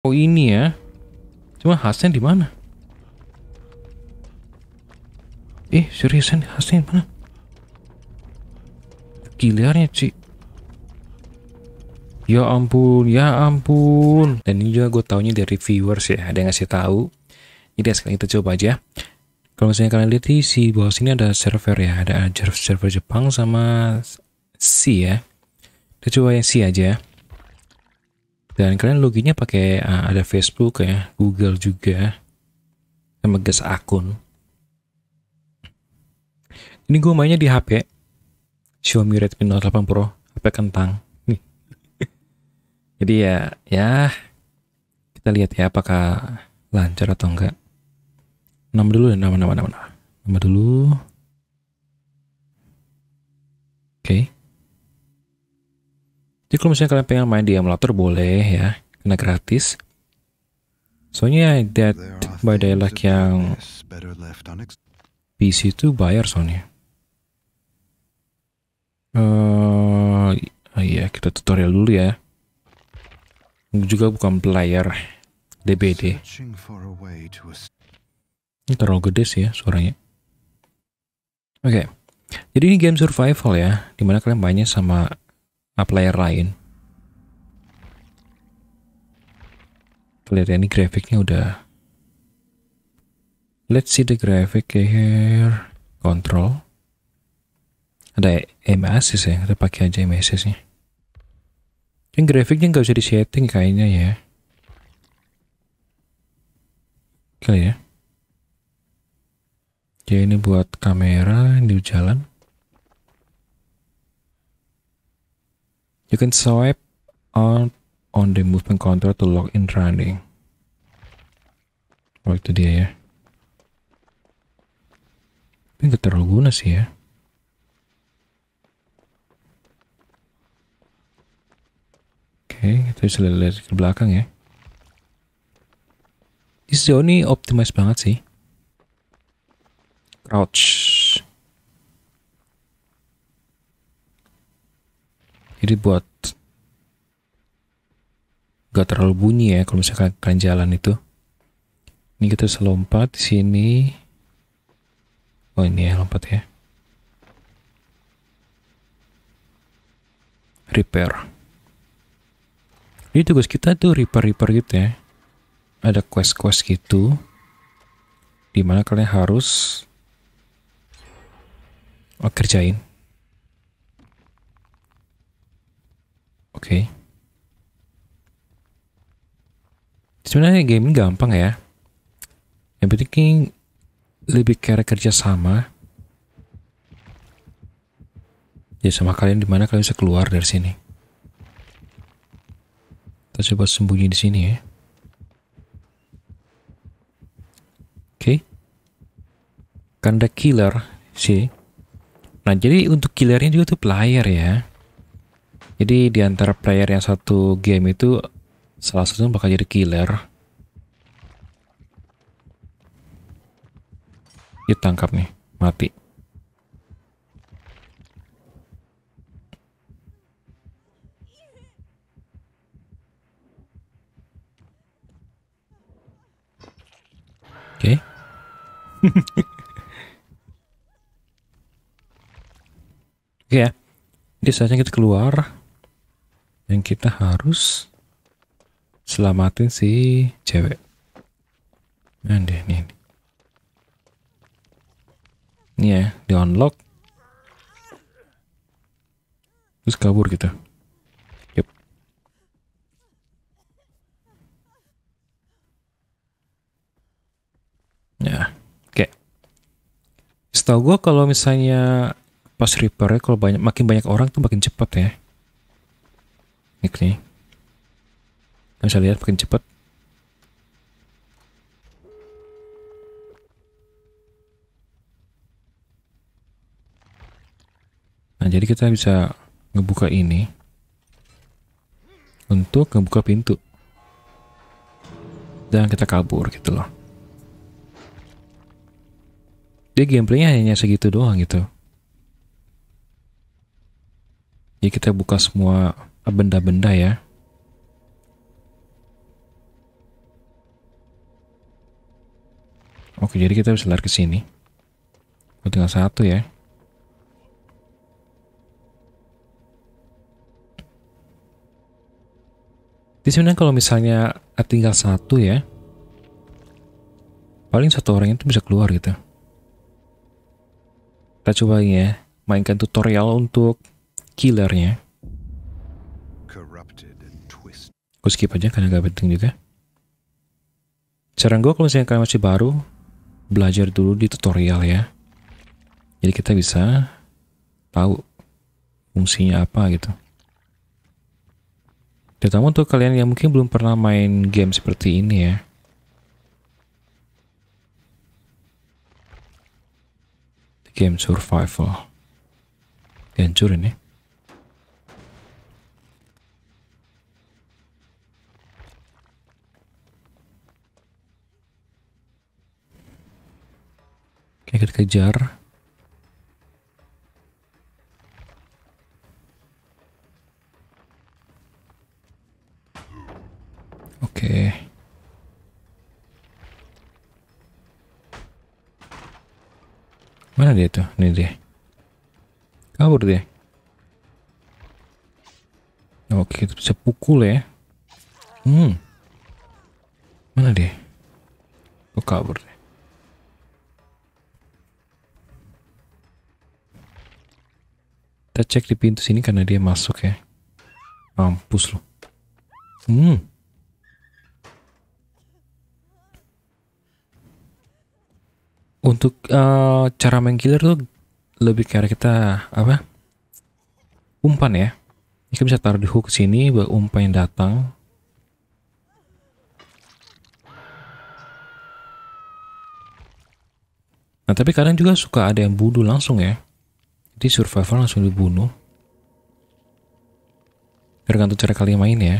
Oh ini ya. Cuma khasnya di mana? Eh, seriusan khasnya di mana? Kiliarnya Ci. Ya ampun, ya ampun. Dan ini juga gue taunya dari viewers ya, ada yang ngasih tahu. Jadi sekarang kita coba aja. Kalau misalnya kalian lihat di si bawah sini ada server ya, ada server Jepang sama C ya. Kita coba yang C aja dan kalian loginnya pakai uh, ada Facebook ya Google juga sama gas akun ini gue mainnya di HP Xiaomi Redmi Note 8 Pro HP kentang nih jadi ya ya kita lihat ya apakah lancar atau enggak nama dulu nama nama nama nama dulu oke okay. Jadi kalau misalnya kalian pengen main di emulator boleh ya, karena gratis. Soalnya ya, that by dialog yang PC itu bayar soalnya. Uh, oh iya, kita tutorial dulu ya. Juga bukan player DBD. Ini terlalu gede sih ya suaranya. Oke, okay. jadi ini game survival ya, dimana kalian mainnya sama player lain. Kelihatan ini grafiknya udah. Let's see the graphic here. Control. Ada aim assist ya, kita pakai aja aim assistnya. Yang grafiknya nggak usah di setting kayaknya ya. Oke ya. Jadi ya, ini buat kamera di jalan. You can swipe on on the movement control to lock in running. Oh itu dia ya. Tapi nggak terlalu guna sih ya. Oke, okay, kita bisa lihat ke belakang ya. This zone ini optimize banget sih. Crouch. Jadi buat gak terlalu bunyi ya kalau misalkan kalian jalan itu. Ini kita selompat di sini. Oh ini ya lompat ya. Repair. Ini tugas kita tuh repair-repair gitu ya. Ada quest-quest gitu. Dimana kalian harus oh, kerjain. Oke. Okay. Sebenarnya game ini gampang ya. Yang penting lebih kira kerja sama. Ya sama kalian dimana kalian bisa keluar dari sini. Kita coba sembunyi di sini ya. Oke. Okay. Kanda killer sih. Nah jadi untuk killernya juga tuh player ya. Jadi di antara player yang satu game itu salah satu bakal jadi killer. Ditangkap nih, mati. Oke. Okay. Oke okay, ya. Jadi saatnya kita keluar yang kita harus selamatin si cewek nah deh nih ini ya di unlock terus kabur kita gitu. yep ya oke okay. setahu gue kalau misalnya pas repair, kalau banyak makin banyak orang tuh makin cepat ya nick nih kita bisa lihat makin cepat nah jadi kita bisa ngebuka ini untuk ngebuka pintu dan kita kabur gitu loh dia gameplaynya hanya segitu doang gitu jadi kita buka semua benda-benda ya. Oke, jadi kita bisa lari ke sini. Oh, tinggal satu ya. Di sini kalau misalnya eh, tinggal satu ya, paling satu orang itu bisa keluar gitu. Kita coba ya, mainkan tutorial untuk killernya. Gue skip aja karena gak penting juga. Saran gue kalau misalnya kalian masih baru, belajar dulu di tutorial ya. Jadi kita bisa tahu fungsinya apa gitu. Terutama untuk kalian yang mungkin belum pernah main game seperti ini ya. Game survival. Hancur ini. Ya. Oke, kita kejar. Oke. Mana dia tuh? Ini dia. Kabur dia. Oke, kita bisa pukul ya. Hmm. Mana dia? Kok kabur deh. kita cek di pintu sini karena dia masuk ya mampus lo hmm untuk uh, cara main killer tuh lebih kayak kita apa umpan ya kita bisa taruh di hook sini buat umpan yang datang nah tapi kadang juga suka ada yang budu langsung ya di survival langsung dibunuh tergantung cara kalian main ya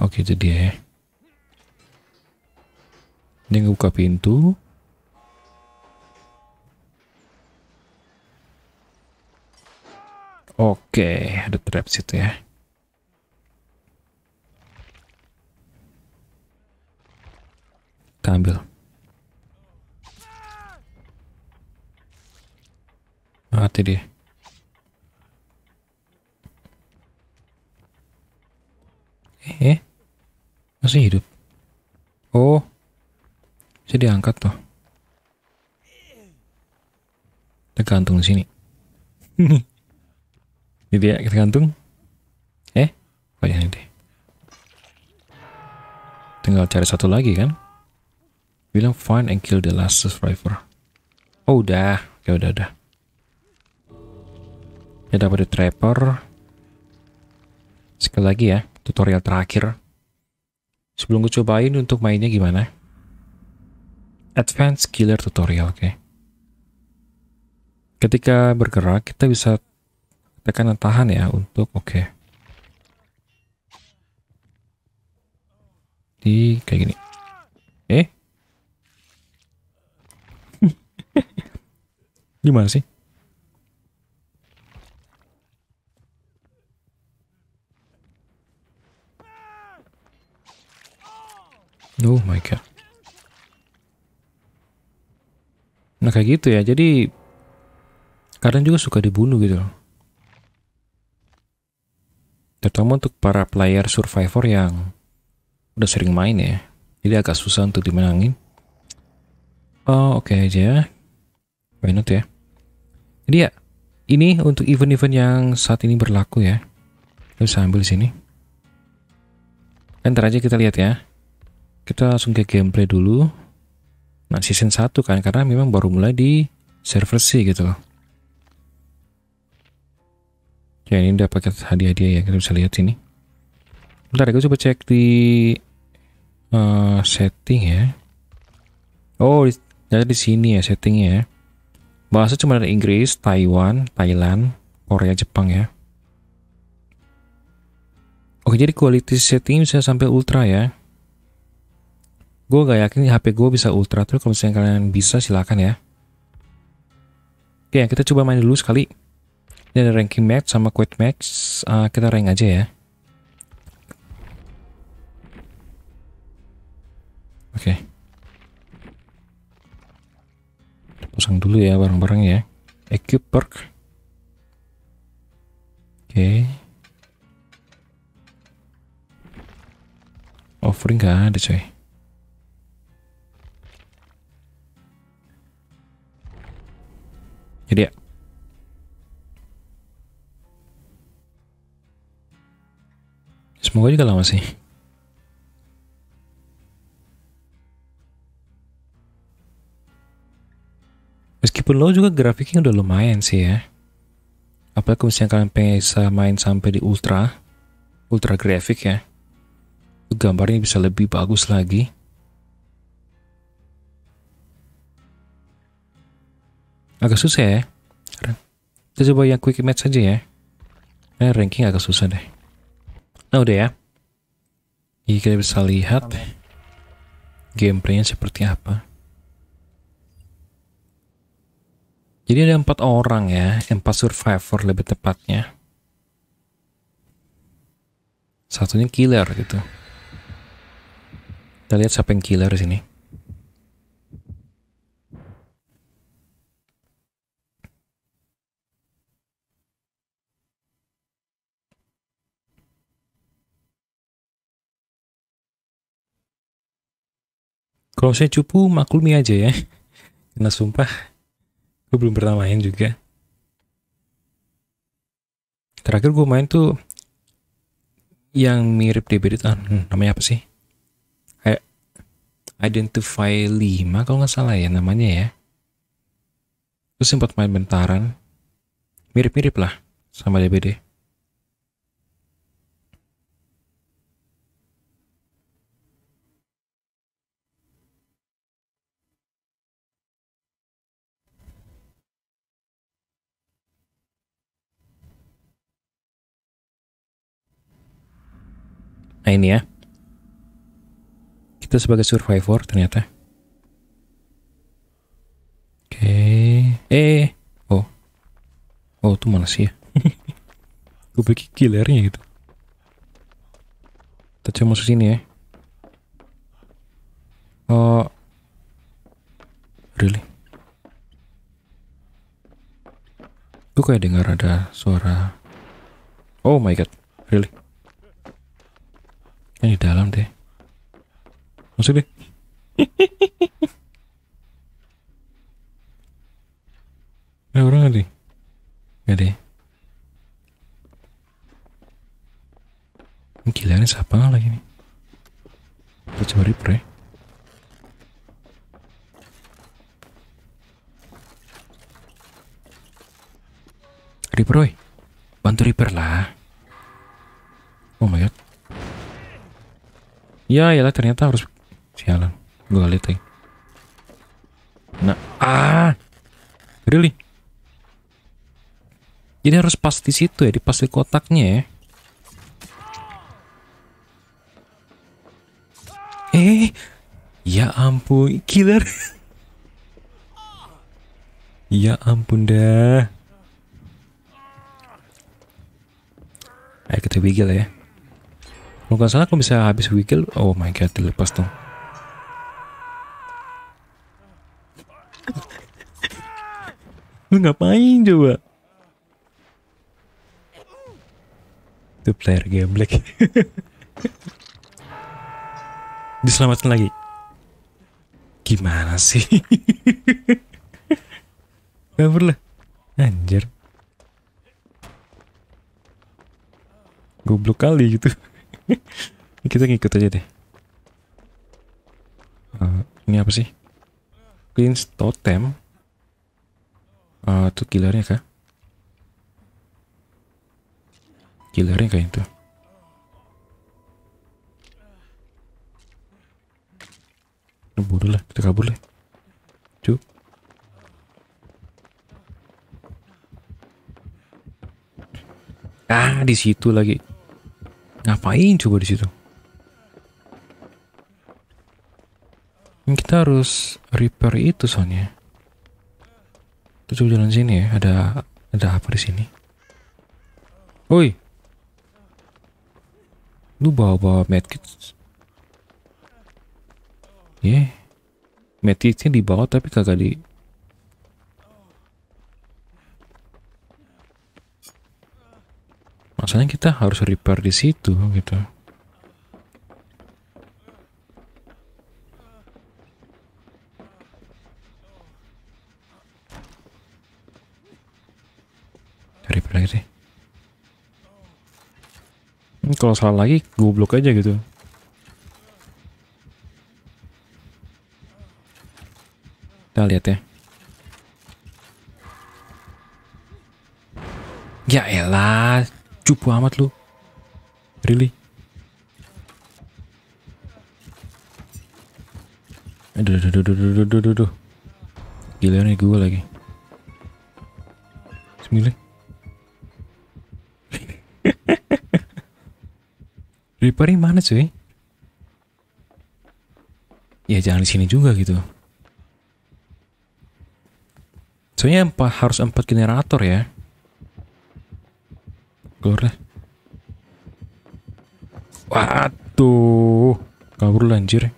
Oke itu dia ya Ini ngebuka pintu Oke ada trap situ ya ambil mati dia eh masih hidup oh bisa diangkat tuh tergantung di sini ini dia kita gantung eh kayaknya oh ini tinggal cari satu lagi kan Bilang find and kill the last survivor. Oh udah, oke ya, udah udah. Ya dapat the trapper. Sekali lagi ya, tutorial terakhir. Sebelum gue cobain untuk mainnya gimana? Advanced Killer Tutorial, oke. Okay. Ketika bergerak, kita bisa tekanan tahan ya untuk oke. Okay. Di kayak gini. Eh, Gimana sih? Oh my god. Nah kayak gitu ya, jadi kadang juga suka dibunuh gitu loh. Terutama untuk para player survivor yang udah sering main ya. Jadi agak susah untuk dimenangin. Oh oke okay aja. Ya. Why not ya. Jadi ya, ini untuk event-event yang saat ini berlaku ya. Kita bisa ambil di sini. Kan ntar aja kita lihat ya. Kita langsung ke gameplay dulu. Nah, season 1 kan, karena memang baru mulai di server C gitu loh. Ya, ini udah paket hadiah-hadiah ya, kita bisa lihat sini. Bentar, ya, gue coba cek di uh, setting ya. Oh, jadi di sini ya settingnya ya. Bahasa cuma ada Inggris, Taiwan, Thailand, Korea, Jepang ya. Oke, jadi quality setting bisa sampai ultra ya. Gue gak yakin HP gue bisa ultra, terus kalau misalnya kalian bisa silakan ya. Oke, kita coba main dulu sekali. Ini ada ranking match sama quit match, uh, kita rank aja ya. Oke. Okay. pasang dulu ya barang-barang ya equip perk oke okay. offering gak ada coy jadi ya semoga juga lama sih Meskipun lo juga grafiknya udah lumayan sih ya. Apalagi kalau misalnya kalian pengen bisa main sampai di ultra, ultra grafik ya. Gambarnya bisa lebih bagus lagi. Agak susah ya. Kita coba yang quick match aja ya. Nah, ranking agak susah deh. Nah udah ya. Jadi kita bisa lihat gameplaynya seperti apa. Jadi ada empat orang ya, empat survivor lebih tepatnya. Satunya killer gitu. Kita lihat siapa yang killer di sini. Kalau saya cupu maklumi aja ya. Karena sumpah gue belum pernah main juga terakhir gue main tuh yang mirip DBD ah, hmm, namanya apa sih Identify 5 kalau nggak salah ya namanya ya terus sempat main bentaran mirip-mirip lah sama DBD Nah ini ya. Kita sebagai survivor ternyata. Oke. Eh. Oh. Oh itu mana sih ya? Gue pikir killernya gitu. Kita coba masuk sini ya. Oh. Really? Gue kayak dengar ada suara. Oh my god. Really? Kayaknya di dalam deh. Masuk deh. Ada eh, orang nggak deh? Nggak deh. Gila ini siapa lagi nih? Kita coba reaper ya. Reaper, woy. Bantu reaper lah. Oh my god. Ya iyalah ternyata harus sialan. Gue liat lagi. Nah, ah. Really? Jadi harus pas di situ ya, di pas di kotaknya ya. Eh, ya ampun, killer. ya ampun dah. Ayo kita wiggle ya. Kalau nggak salah aku bisa habis wikil. Oh my god, dilepas tuh Lu ngapain coba? Itu player game black. Diselamatkan lagi. Gimana sih? Gak perlu. Anjir. Goblok kali gitu. kita ngikut aja deh uh, ini apa sih Queen's Totem uh, eh, tuh killernya kah killernya kah itu bodoh lah kita kabur lah cuk ah di situ lagi Ngapain coba di situ? Kita harus repair itu soalnya. Kita coba jalan sini ya. Ada ada apa di sini? Woi. Lu bawa-bawa medkit. Ye. Iya. Yeah. Medkitnya dibawa tapi kagak di Masalahnya kita harus repair di situ gitu. Repair lagi sih. Hmm, kalau salah lagi, goblok aja gitu. Kita lihat ya. Ya elah, cupu amat lu really aduh aduh aduh aduh aduh aduh, aduh. giliran gue lagi sembilan ini mana cuy? Ya jangan di sini juga gitu. Soalnya empat, harus empat generator ya gore. waduh kabur lancir,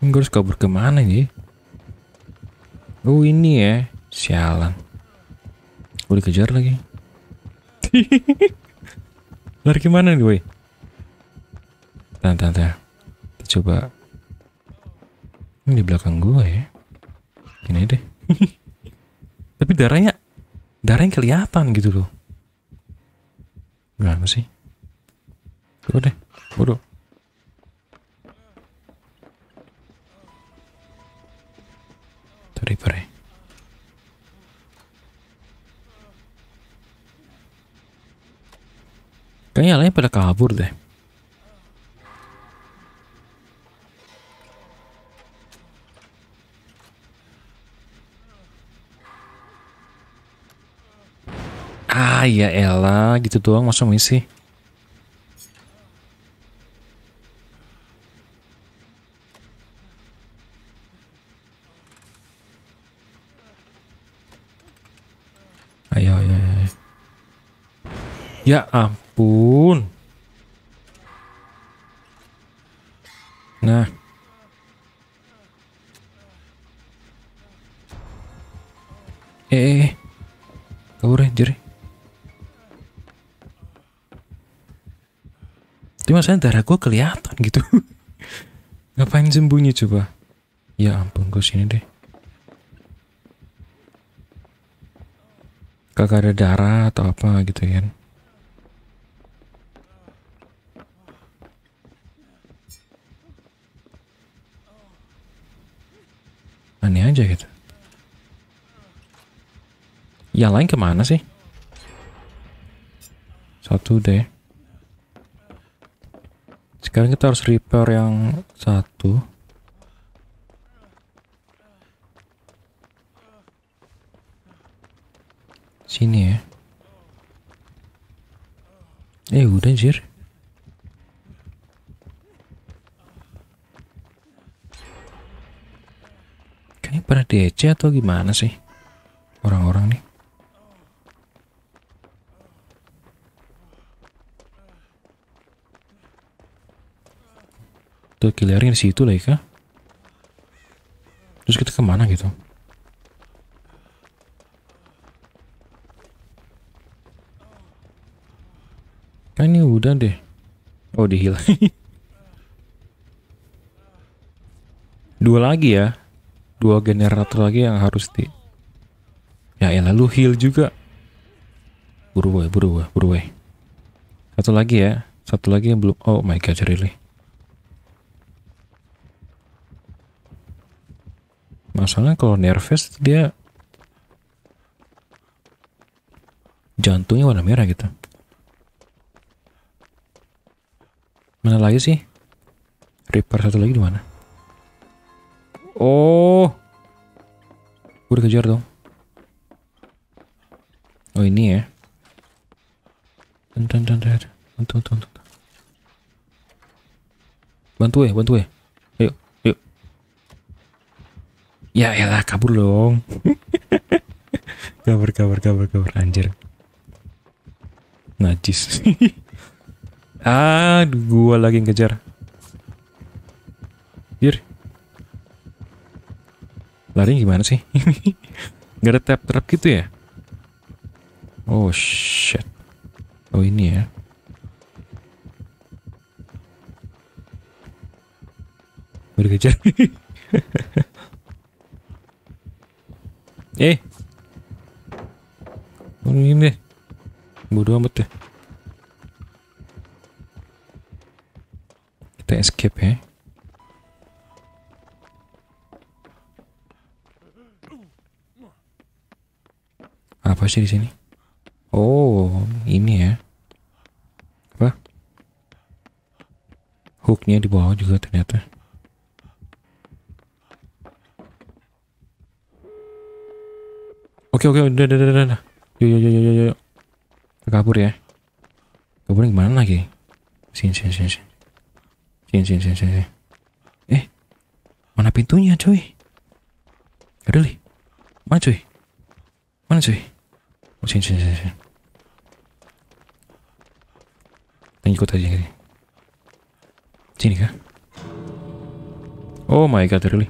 anjir harus kabur kemana ini? oh ini ya sialan gue dikejar lagi lari kemana nih gue? tahan tahan coba ini di belakang gue ya ini deh tapi darahnya yang kelihatan gitu loh gimana sih Tuh deh bodoh Reaper ya kayaknya lain pada kabur deh Ah ya elah gitu doang masuk misi. Ayo, ayo, ayo. Ya ampun. Nah. Eh, eh, eh. Kau eh Cuma saya darah gue kelihatan gitu. Ngapain sembunyi coba? Ya ampun gue sini deh. Kagak ada darah atau apa gitu kan. aneh aja gitu yang lain kemana sih satu deh sekarang kita harus repair yang satu sini ya eh udah anjir kayaknya pernah DC atau gimana sih orang-orang nih Tuh killernya di situ lagi kah? Terus kita kemana gitu? Kan ini udah deh. Oh di heal. Dua lagi ya. Dua generator lagi yang harus di... Ya ya lalu heal juga. Buru gue, buru gue, buru gue. Satu lagi ya. Satu lagi yang belum... Oh my god, really. Masalahnya kalau nervous dia jantungnya warna merah gitu. Mana lagi sih? Reaper satu lagi di mana? Oh. Gue dikejar dong. Oh ini ya. Bentar, Bantu ya, bantu ya. ya elah kabur dong kabur kabur kabur kabur anjir najis ah gua lagi ngejar bir lari gimana sih nggak ada tap trap gitu ya oh shit oh ini ya berkejar Eh. Ini Bodoh amat deh. Kita escape ya. Apa sih di sini? Oh, ini ya. Apa? Hooknya di bawah juga ternyata. Oke oke udah udah udah udah. yo yo yo yo, yuk. Kabur ya. Kabur gimana lagi? Sini sini sini sini. Sini sini sini sini. Eh mana pintunya cuy? Gak ada li. Mana cuy? Mana cuy? Oh, sini sini sini. sini. Kita ikut aja kali. Sini kah? Oh my god, really?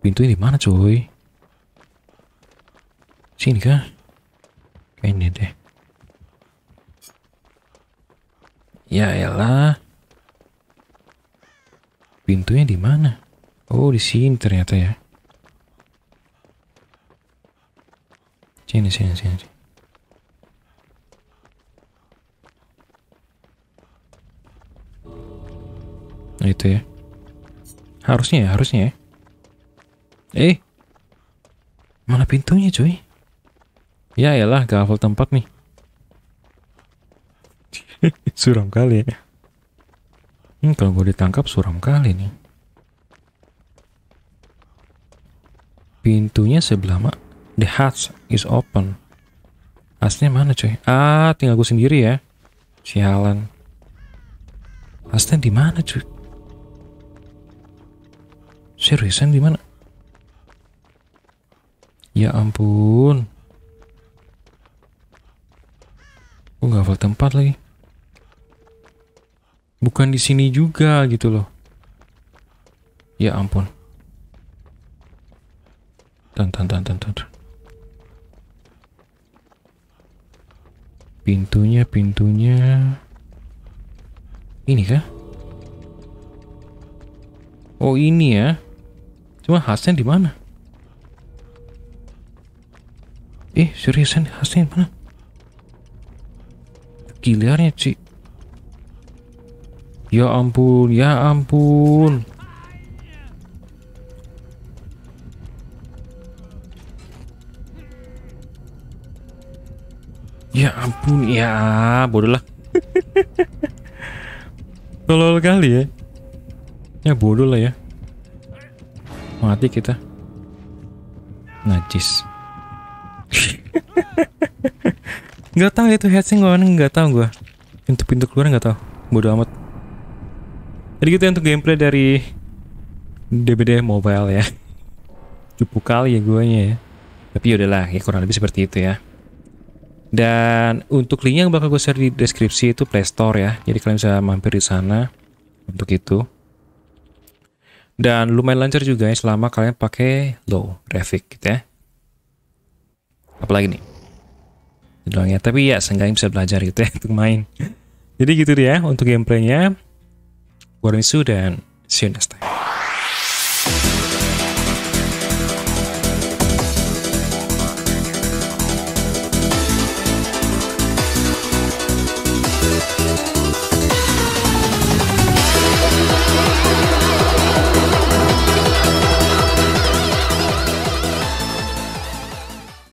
Pintu ini mana cuy? Sini kah? Kayak ini deh. Ya elah. Pintunya di mana? Oh, di sini ternyata ya. Sini, sini, sini. sini. Nah, itu ya. Harusnya ya, harusnya ya. Eh. Mana pintunya, cuy? Ya iyalah gak hafal tempat nih. suram kali ya. Hmm, kalau gue ditangkap suram kali nih. Pintunya sebelah mak. The hatch is open. Asnya mana coy? Ah, tinggal gue sendiri ya. Sialan. Asnya di mana cuy? Seriusan di mana? Ya ampun. Gue nggak hafal tempat lagi. Bukan di sini juga gitu loh. Ya ampun. Tan tan tan Pintunya, pintunya. Ini kan? Oh ini ya. Cuma khasnya di mana? Eh, seriusan khasnya di mana? Kiliarnya sih ya ampun ya ampun ya ampun ya bodoh lah tolol kali ya ya bodoh lah ya mati kita najis Gak tau itu headset gue mana nggak tau gue. Untuk pintu keluar gak tau. Bodoh amat. Jadi gitu ya untuk gameplay dari DBD Mobile ya. cupu kali ya gue ya. Tapi yaudahlah ya kurang lebih seperti itu ya. Dan untuk link yang bakal gue share di deskripsi itu Play Store ya. Jadi kalian bisa mampir di sana untuk itu. Dan lumayan lancar juga ya selama kalian pakai low traffic gitu ya. Apalagi nih doang ya tapi ya seenggaknya bisa belajar gitu ya untuk main jadi gitu dia untuk gameplaynya gue dan see you next time